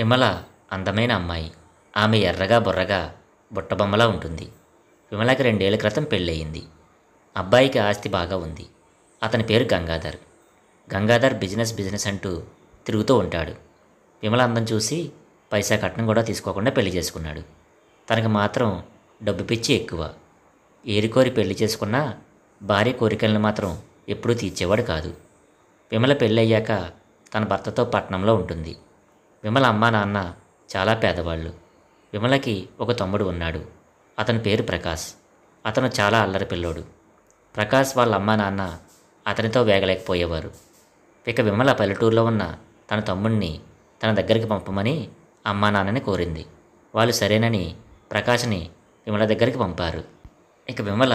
విమల అందమైన అమ్మాయి ఆమె ఎర్రగా బుర్రగా బుట్టబొమ్మలా ఉంటుంది విమలకి రెండేళ్ల క్రితం పెళ్ళయింది అబ్బాయికి ఆస్తి బాగా ఉంది అతని పేరు గంగాధర్ గంగాధర్ బిజినెస్ బిజినెస్ అంటూ తిరుగుతూ ఉంటాడు విమల అందం చూసి పైసా కట్నం కూడా తీసుకోకుండా పెళ్లి చేసుకున్నాడు తనకు మాత్రం డబ్బు పిచ్చి ఎక్కువ ఏరికోరి పెళ్లి చేసుకున్నా భార్య కోరికలను మాత్రం ఎప్పుడూ తీర్చేవాడు కాదు విమల పెళ్ళయ్యాక తన భర్తతో పట్నంలో ఉంటుంది విమల అమ్మా నాన్న చాలా పేదవాళ్ళు విమలకి ఒక తమ్ముడు ఉన్నాడు అతని పేరు ప్రకాష్ అతను చాలా అల్లరి పిల్లోడు ప్రకాష్ వాళ్ళ అమ్మా నాన్న అతనితో వేగలేకపోయేవారు ఇక విమల పల్లెటూరులో ఉన్న తన తమ్ముణ్ణి తన దగ్గరికి పంపమని అమ్మా నాన్నని కోరింది వాళ్ళు సరేనని ప్రకాష్ని విమల దగ్గరికి పంపారు ఇక విమల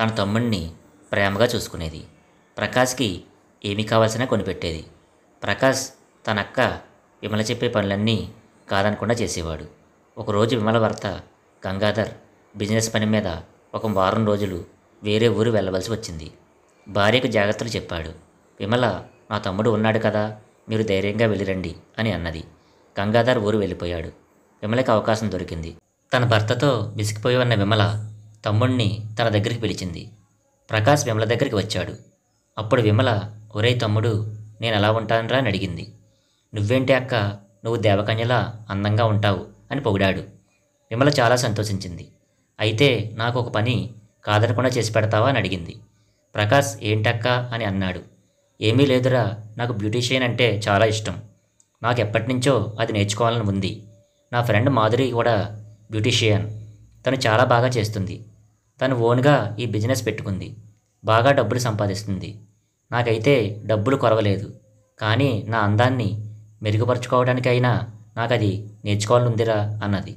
తన తమ్ముణ్ణి ప్రేమగా చూసుకునేది ప్రకాష్కి ఏమి కావాల్సినా కొనిపెట్టేది ప్రకాష్ తన అక్క విమల చెప్పే పనులన్నీ కాదనకుండా చేసేవాడు ఒకరోజు విమల భర్త గంగాధర్ బిజినెస్ పని మీద ఒక వారం రోజులు వేరే ఊరు వెళ్ళవలసి వచ్చింది భార్యకు జాగ్రత్తలు చెప్పాడు విమల నా తమ్ముడు ఉన్నాడు కదా మీరు ధైర్యంగా వెళ్ళిరండి అని అన్నది గంగాధర్ ఊరు వెళ్ళిపోయాడు విమలకి అవకాశం దొరికింది తన భర్తతో విసిగిపోయి ఉన్న విమల తమ్ముణ్ణి తన దగ్గరికి పిలిచింది ప్రకాష్ విమల దగ్గరికి వచ్చాడు అప్పుడు విమల ఒరే తమ్ముడు నేను ఎలా ఉంటానరా అని అడిగింది నువ్వేంటి అక్క నువ్వు దేవకన్యలా అందంగా ఉంటావు అని పొగిడాడు విమల చాలా సంతోషించింది అయితే నాకు ఒక పని కాదనకుండా చేసి పెడతావా అని అడిగింది ప్రకాష్ ఏంటక్క అని అన్నాడు ఏమీ లేదురా నాకు బ్యూటీషియన్ అంటే చాలా ఇష్టం నాకు ఎప్పటి నుంచో అది నేర్చుకోవాలని ఉంది నా ఫ్రెండ్ మాధురి కూడా బ్యూటీషియన్ తను చాలా బాగా చేస్తుంది తను ఓన్గా ఈ బిజినెస్ పెట్టుకుంది బాగా డబ్బులు సంపాదిస్తుంది నాకైతే డబ్బులు కొరవలేదు కానీ నా అందాన్ని మెరుగుపరుచుకోవడానికైనా నాకది నేర్చుకోవాలనుందిరా అన్నది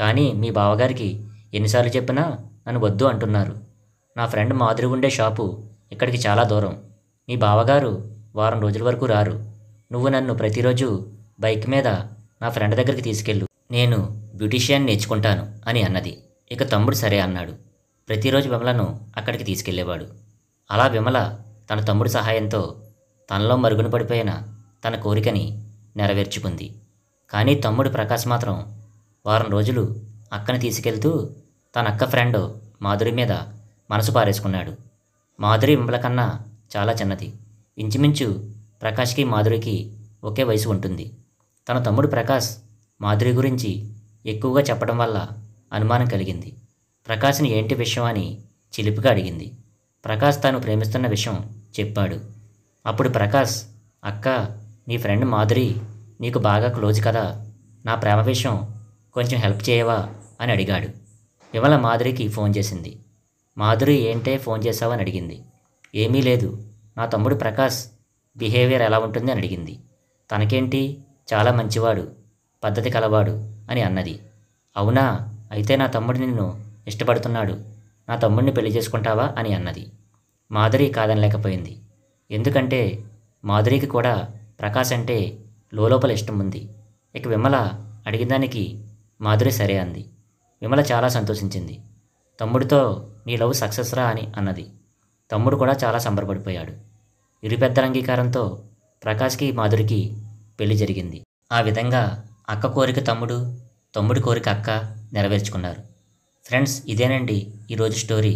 కానీ మీ బావగారికి ఎన్నిసార్లు చెప్పినా నన్ను వద్దు అంటున్నారు నా ఫ్రెండ్ మాధురి ఉండే షాపు ఇక్కడికి చాలా దూరం మీ బావగారు వారం రోజుల వరకు రారు నువ్వు నన్ను ప్రతిరోజు బైక్ మీద నా ఫ్రెండ్ దగ్గరికి తీసుకెళ్ళు నేను బ్యూటీషియన్ నేర్చుకుంటాను అని అన్నది ఇక తమ్ముడు సరే అన్నాడు ప్రతిరోజు విమలను అక్కడికి తీసుకెళ్లేవాడు అలా విమల తన తమ్ముడు సహాయంతో తనలో మరుగున పడిపోయిన తన కోరికని నెరవేర్చుకుంది కానీ తమ్ముడు ప్రకాష్ మాత్రం వారం రోజులు అక్కని తీసుకెళ్తూ తన అక్క ఫ్రెండ్ మాధురి మీద మనసు పారేసుకున్నాడు మాధురి విమల కన్నా చాలా చిన్నది ఇంచుమించు ప్రకాష్కి మాధురికి ఒకే వయసు ఉంటుంది తన తమ్ముడు ప్రకాష్ మాధురి గురించి ఎక్కువగా చెప్పడం వల్ల అనుమానం కలిగింది ప్రకాష్ని ఏంటి విషయం అని చిలిపిగా అడిగింది ప్రకాష్ తాను ప్రేమిస్తున్న విషయం చెప్పాడు అప్పుడు ప్రకాష్ అక్క నీ ఫ్రెండ్ మాధురి నీకు బాగా క్లోజ్ కదా నా ప్రేమ విషయం కొంచెం హెల్ప్ చేయవా అని అడిగాడు విమల మాధురికి ఫోన్ చేసింది మాధురి ఏంటే ఫోన్ చేశావని అడిగింది ఏమీ లేదు నా తమ్ముడు ప్రకాష్ బిహేవియర్ ఎలా ఉంటుంది అని అడిగింది తనకేంటి చాలా మంచివాడు పద్ధతి కలవాడు అని అన్నది అవునా అయితే నా తమ్ముడు నిన్ను ఇష్టపడుతున్నాడు నా తమ్ముడిని పెళ్లి చేసుకుంటావా అని అన్నది మాధురి కాదనలేకపోయింది ఎందుకంటే మాధురికి కూడా ప్రకాశ్ అంటే లోపల ఇష్టం ఉంది ఇక విమల అడిగిదానికి మాధురి సరే అంది విమల చాలా సంతోషించింది తమ్ముడితో నీ లవ్ సక్సెస్ రా అని అన్నది తమ్ముడు కూడా చాలా సంబరపడిపోయాడు ఇరు పెద్దల అంగీకారంతో ప్రకాష్కి మాధురికి పెళ్లి జరిగింది ఆ విధంగా అక్క కోరిక తమ్ముడు తమ్ముడి కోరిక అక్క నెరవేర్చుకున్నారు ఫ్రెండ్స్ ఇదేనండి ఈరోజు స్టోరీ